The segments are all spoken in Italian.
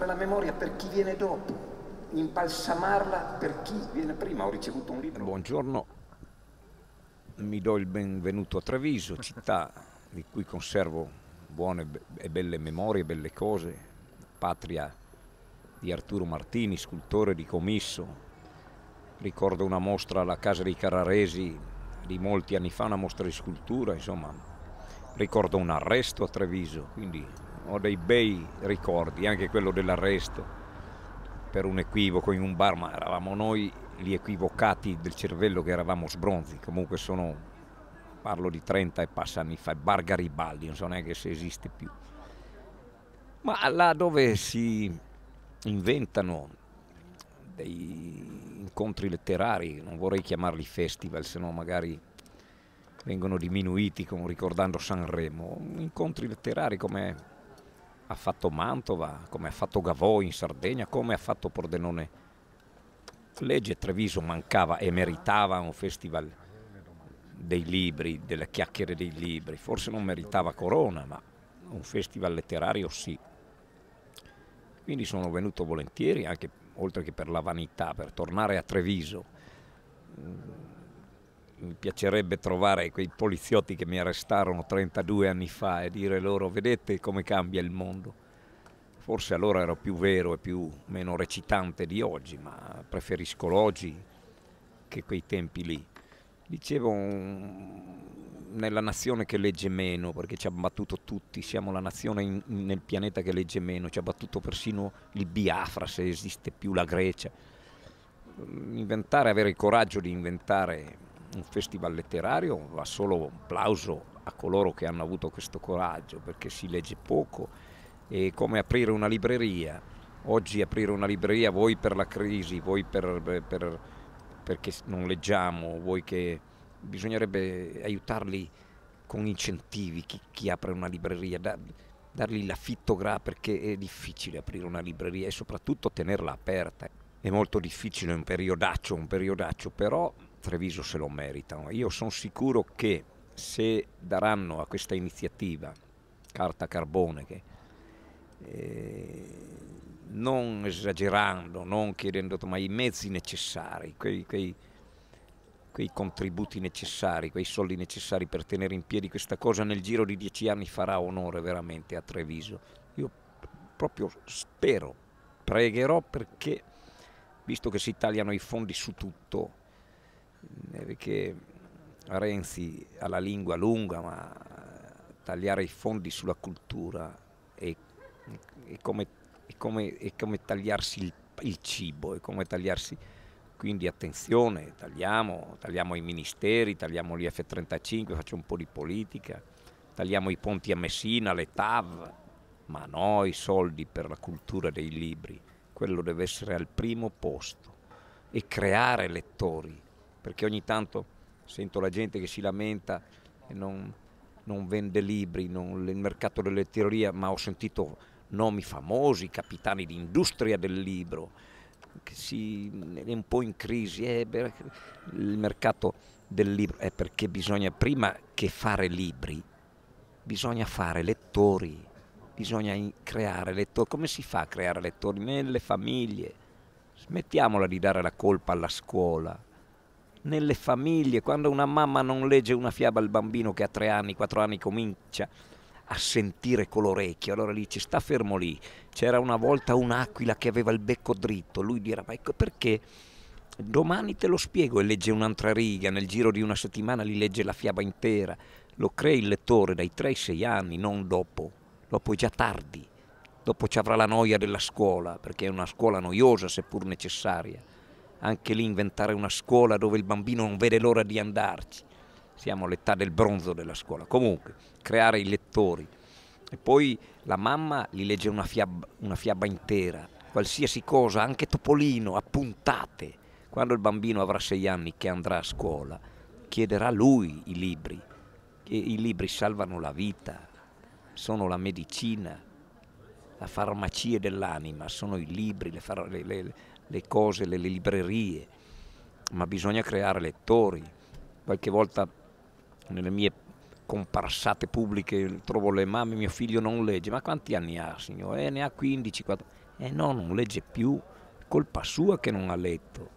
curare la memoria per chi viene dopo, impalsamarla per chi viene prima. Ho ricevuto un libro. Buongiorno, mi do il benvenuto a Treviso, città di cui conservo buone e belle memorie, belle cose, patria di Arturo Martini, scultore di Comisso. Ricordo una mostra alla Casa dei Carraresi di molti anni fa, una mostra di scultura, insomma, ricordo un arresto a Treviso, quindi ho dei bei ricordi, anche quello dell'arresto per un equivoco in un bar, ma eravamo noi gli equivocati del cervello che eravamo sbronzi, comunque sono, parlo di 30 e passa anni fa, bar Garibaldi, non so neanche se esiste più. Ma là dove si inventano dei incontri letterari, non vorrei chiamarli festival, se no magari vengono diminuiti come ricordando Sanremo, incontri letterari come ha fatto Mantova, come ha fatto Gavò in Sardegna, come ha fatto Pordenone. Legge Treviso mancava e meritava un festival dei libri, delle chiacchiere dei libri, forse non meritava Corona, ma un festival letterario sì. Quindi sono venuto volentieri, anche oltre che per la vanità, per tornare a Treviso mi piacerebbe trovare quei poliziotti che mi arrestarono 32 anni fa e dire loro vedete come cambia il mondo. Forse allora ero più vero e più, meno recitante di oggi, ma preferisco l'oggi che quei tempi lì. Dicevo, mm, nella nazione che legge meno, perché ci ha battuto tutti, siamo la nazione in, nel pianeta che legge meno, ci ha battuto persino il Biafra, se esiste più la Grecia. Inventare, avere il coraggio di inventare un festival letterario va solo un plauso a coloro che hanno avuto questo coraggio perché si legge poco è come aprire una libreria oggi aprire una libreria voi per la crisi voi per, per, perché non leggiamo voi che bisognerebbe aiutarli con incentivi chi, chi apre una libreria da, dargli l'affitto gra perché è difficile aprire una libreria e soprattutto tenerla aperta è molto difficile un periodaccio un periodaccio però Treviso se lo meritano. Io sono sicuro che se daranno a questa iniziativa carta carbone, che, eh, non esagerando, non chiedendo, ma i mezzi necessari, quei, quei, quei contributi necessari, quei soldi necessari per tenere in piedi questa cosa nel giro di dieci anni farà onore veramente a Treviso. Io proprio spero, pregherò perché, visto che si tagliano i fondi su tutto, eh, perché Renzi ha la lingua lunga, ma eh, tagliare i fondi sulla cultura è, è, come, è, come, è come, tagliarsi il, il cibo, è come tagliarsi... Quindi attenzione, tagliamo, tagliamo i ministeri, tagliamo gli F-35, faccio un po' di politica, tagliamo i ponti a Messina, le TAV, ma no i soldi per la cultura dei libri, quello deve essere al primo posto e creare lettori perché ogni tanto sento la gente che si lamenta e non, non vende libri, non, il mercato delle teorie, ma ho sentito nomi famosi, capitani d'industria del libro, che si, è un po' in crisi, eh, il mercato del libro è perché bisogna prima che fare libri, bisogna fare lettori, bisogna creare lettori, come si fa a creare lettori? Nelle famiglie, smettiamola di dare la colpa alla scuola, nelle famiglie, quando una mamma non legge una fiaba al bambino che a tre anni, quattro anni comincia a sentire con l'orecchio, allora lì ci sta fermo lì, c'era una volta un'aquila che aveva il becco dritto, lui dirà ma ecco perché domani te lo spiego e legge un'altra riga, nel giro di una settimana li legge la fiaba intera, lo crea il lettore dai 3 ai 6 anni, non dopo, dopo è già tardi, dopo ci avrà la noia della scuola, perché è una scuola noiosa seppur necessaria anche lì inventare una scuola dove il bambino non vede l'ora di andarci. Siamo all'età del bronzo della scuola. Comunque, creare i lettori. E poi la mamma gli legge una fiaba, una fiaba intera, qualsiasi cosa, anche Topolino, a puntate. Quando il bambino avrà sei anni che andrà a scuola, chiederà lui i libri. E I libri salvano la vita, sono la medicina, la farmacie dell'anima, sono i libri, le, far- le, le, le cose, le, le librerie, ma bisogna creare lettori. Qualche volta nelle mie comparsate pubbliche trovo le mamme, mio figlio non legge, ma quanti anni ha signore? Eh, ne ha 15, 14. Eh no, non legge più, colpa sua che non ha letto,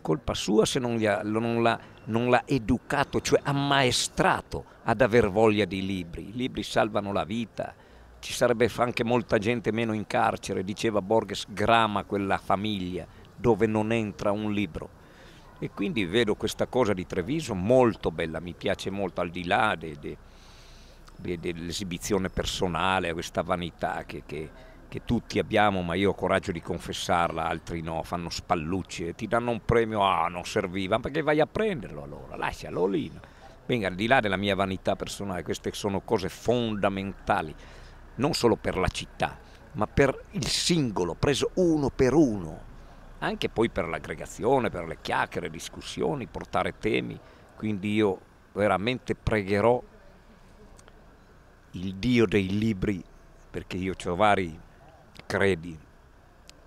colpa sua se non, ha, non, l'ha, non l'ha educato, cioè ammaestrato ad aver voglia di libri. I libri salvano la vita ci sarebbe anche molta gente meno in carcere, diceva Borges, grama quella famiglia dove non entra un libro. E quindi vedo questa cosa di Treviso molto bella, mi piace molto, al di là de, de, de, dell'esibizione personale, questa vanità che, che, che, tutti abbiamo, ma io ho coraggio di confessarla, altri no, fanno spallucce, ti danno un premio, ah non serviva, perché vai a prenderlo allora, lascialo lì. Venga, al di là della mia vanità personale, queste sono cose fondamentali non solo per la città, ma per il singolo, preso uno per uno, anche poi per l'aggregazione, per le chiacchiere, discussioni, portare temi. Quindi io veramente pregherò il Dio dei libri, perché io ho vari credi,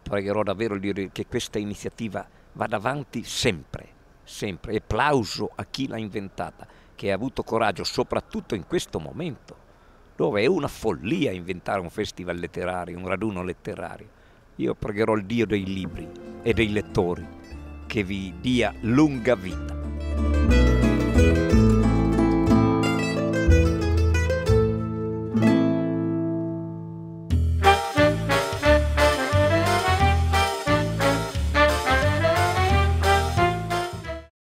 pregherò davvero che questa iniziativa vada avanti sempre, sempre, e plauso a chi l'ha inventata, che ha avuto coraggio, soprattutto in questo momento, dove è una follia inventare un festival letterario, un raduno letterario. Io pregherò il Dio dei libri e dei lettori che vi dia lunga vita.